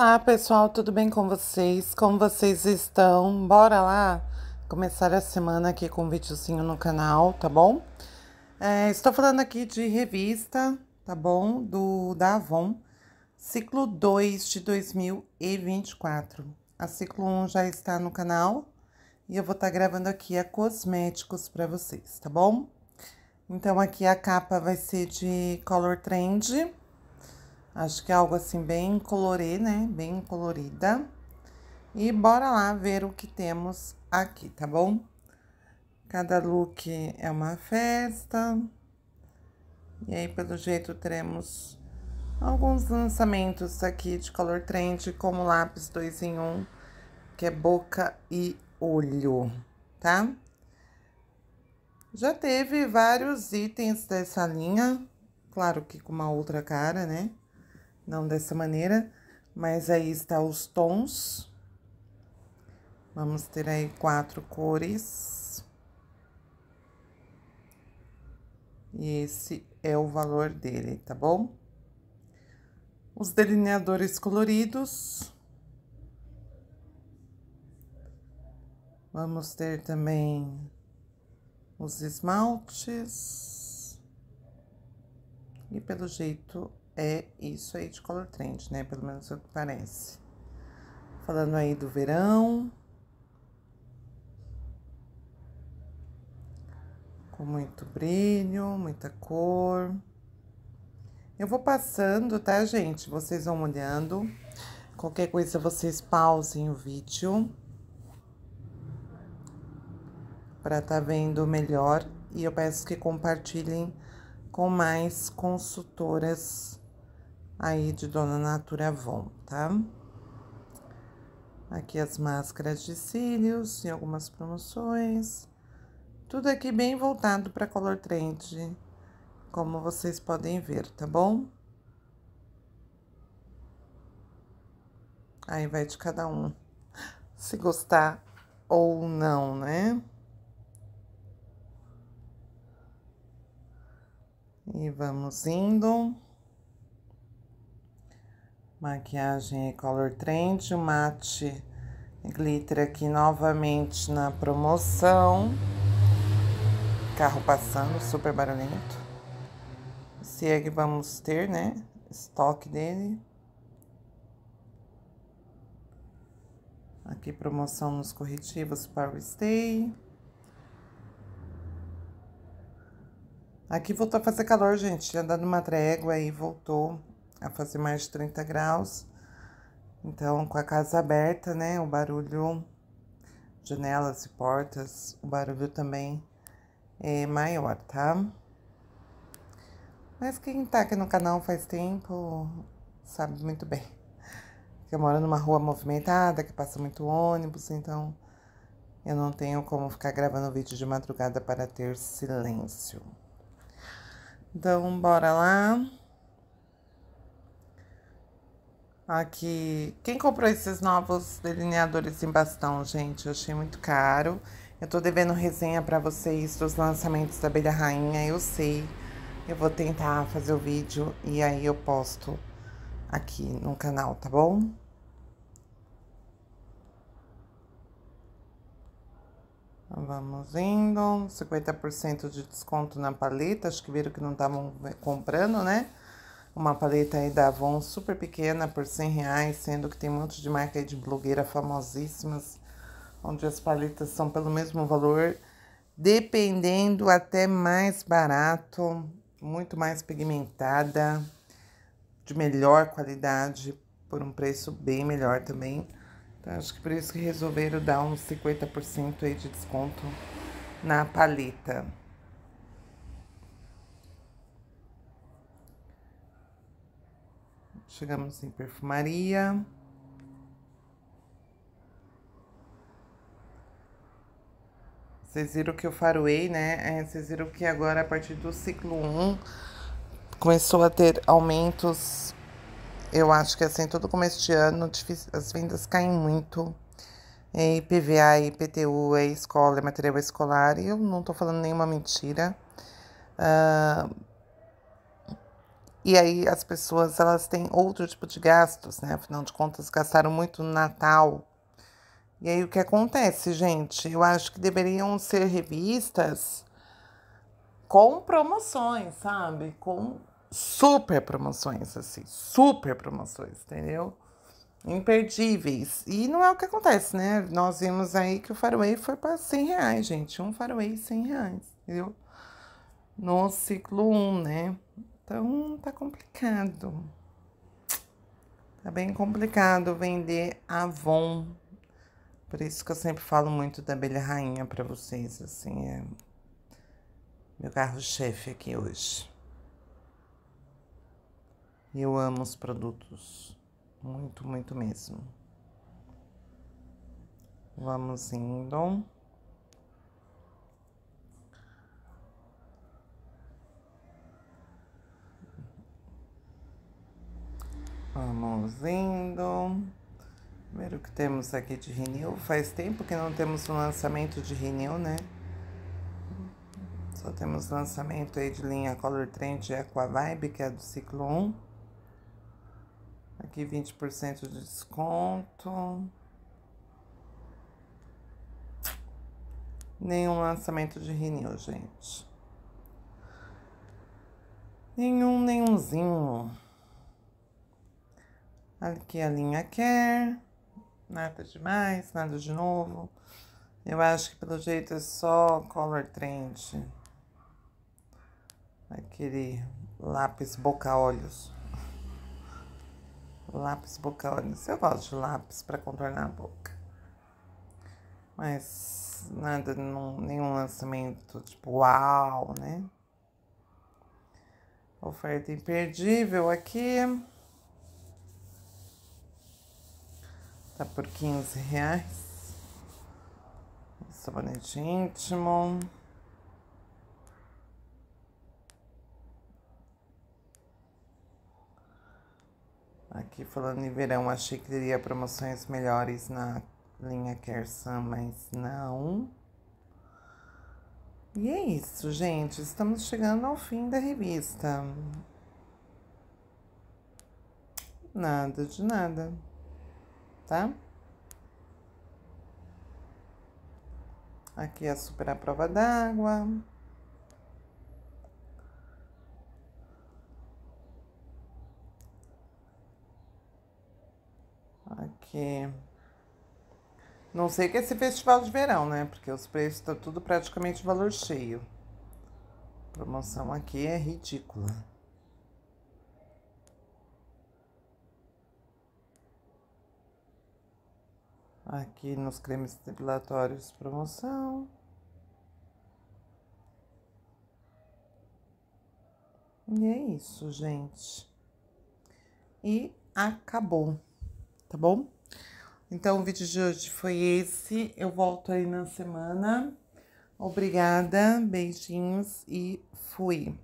Olá ah, pessoal, tudo bem com vocês? Como vocês estão? Bora lá começar a semana aqui com um videozinho no canal, tá bom? É, estou falando aqui de revista, tá bom? Do, da Avon, ciclo 2 de 2024. A ciclo 1 um já está no canal e eu vou estar tá gravando aqui a cosméticos para vocês, tá bom? Então aqui a capa vai ser de Color Trend Acho que é algo assim bem colorê, né? Bem colorida. E bora lá ver o que temos aqui, tá bom? Cada look é uma festa. E aí, pelo jeito, teremos alguns lançamentos aqui de color trend, como lápis 2 em 1, um, que é boca e olho, tá? Já teve vários itens dessa linha, claro que com uma outra cara, né? não dessa maneira, mas aí está os tons. Vamos ter aí quatro cores. E esse é o valor dele, tá bom? Os delineadores coloridos. Vamos ter também os esmaltes. E pelo jeito é isso aí de color trend, né? Pelo menos é o que parece. Falando aí do verão. Com muito brilho, muita cor. Eu vou passando, tá, gente? Vocês vão olhando. Qualquer coisa, vocês pausem o vídeo. Pra tá vendo melhor. E eu peço que compartilhem com mais consultoras aí de Dona Natura Avon, tá? Aqui as máscaras de cílios e algumas promoções. Tudo aqui bem voltado para Color Trend, como vocês podem ver, tá bom? Aí vai de cada um se gostar ou não, né? E vamos indo. Maquiagem é Color Trend Mate é Glitter aqui novamente na promoção. Carro passando, super barulhento. Se é que vamos ter, né? Estoque dele. Aqui promoção nos corretivos para o Stay. Aqui voltou a fazer calor, gente. Tinha dado uma trégua e voltou a fazer mais de 30 graus. Então, com a casa aberta, né, o barulho, janelas e portas, o barulho também é maior, tá? Mas quem tá aqui no canal faz tempo sabe muito bem que eu moro numa rua movimentada, que passa muito ônibus, então eu não tenho como ficar gravando vídeo de madrugada para ter silêncio. Então, bora lá. Aqui, quem comprou esses novos delineadores em bastão, gente? Eu achei muito caro. Eu tô devendo resenha para vocês dos lançamentos da Abelha Rainha, eu sei. Eu vou tentar fazer o vídeo e aí eu posto aqui no canal, tá bom? Vamos indo, 50% de desconto na paleta, acho que viram que não estavam eh, comprando, né? uma paleta aí da Avon super pequena por 100 reais, sendo que tem um monte de marca aí de blogueira famosíssimas, onde as paletas são pelo mesmo valor, dependendo até mais barato, muito mais pigmentada, de melhor qualidade, por um preço bem melhor também. Então, acho que por isso que resolveram dar uns 50% aí de desconto na paleta. Chegamos em perfumaria. Vocês viram que eu faroei, né? É, vocês viram que agora, a partir do ciclo 1, começou a ter aumentos. Eu acho que assim, todo começo de ano, as vendas caem muito. É, PVA, e IPTU, é escola, é material escolar. E eu não tô falando nenhuma mentira. Uh, e aí as pessoas elas têm outro tipo de gastos, né? Afinal de contas, gastaram muito no Natal. E aí o que acontece, gente? Eu acho que deveriam ser revistas com promoções, sabe? Com super promoções, assim, super promoções, entendeu? Imperdíveis. E não é o que acontece, né? Nós vimos aí que o Faraway foi para 100 reais, gente. Um Faraway, 100 reais, entendeu? No ciclo 1, um, né? Então tá complicado. Tá bem complicado vender Avon. Por isso que eu sempre falo muito da abelha rainha para vocês, assim, é meu carro-chefe aqui hoje. Eu amo os produtos muito, muito mesmo. Vamos indo. vindo indo. Primeiro que temos aqui de Renew. Faz tempo que não temos um lançamento de Renew, né? Só temos lançamento aí de linha Color Trend e Aqua Vibe, que é do ciclo 1. Aqui 20% de desconto. Nenhum lançamento de Renew, gente. Nenhum, nenhumzinho. Aqui a linha quer, nada demais, nada de novo. Eu acho que pelo jeito é só color trend. Aquele lápis boca-olhos. Lápis boca-olhos. Eu gosto de lápis para contornar a boca. Mas nada, não, nenhum lançamento tipo uau, né? Oferta imperdível aqui. Tá por 15 reais. Sabonete íntimo. Aqui falando em verão, achei que teria promoções melhores na linha Kersan, mas não. E é isso, gente. Estamos chegando ao fim da revista. Nada de nada tá? Aqui a é super a prova d'água. Aqui. Não sei que é esse festival de verão, né? Porque os preços estão tá tudo praticamente valor cheio. A promoção aqui é ridícula. aqui nos cremes depilatórios promoção. E é isso, gente. E acabou, tá bom? Então, o vídeo de hoje foi esse. Eu volto aí na semana. Obrigada, beijinhos e fui.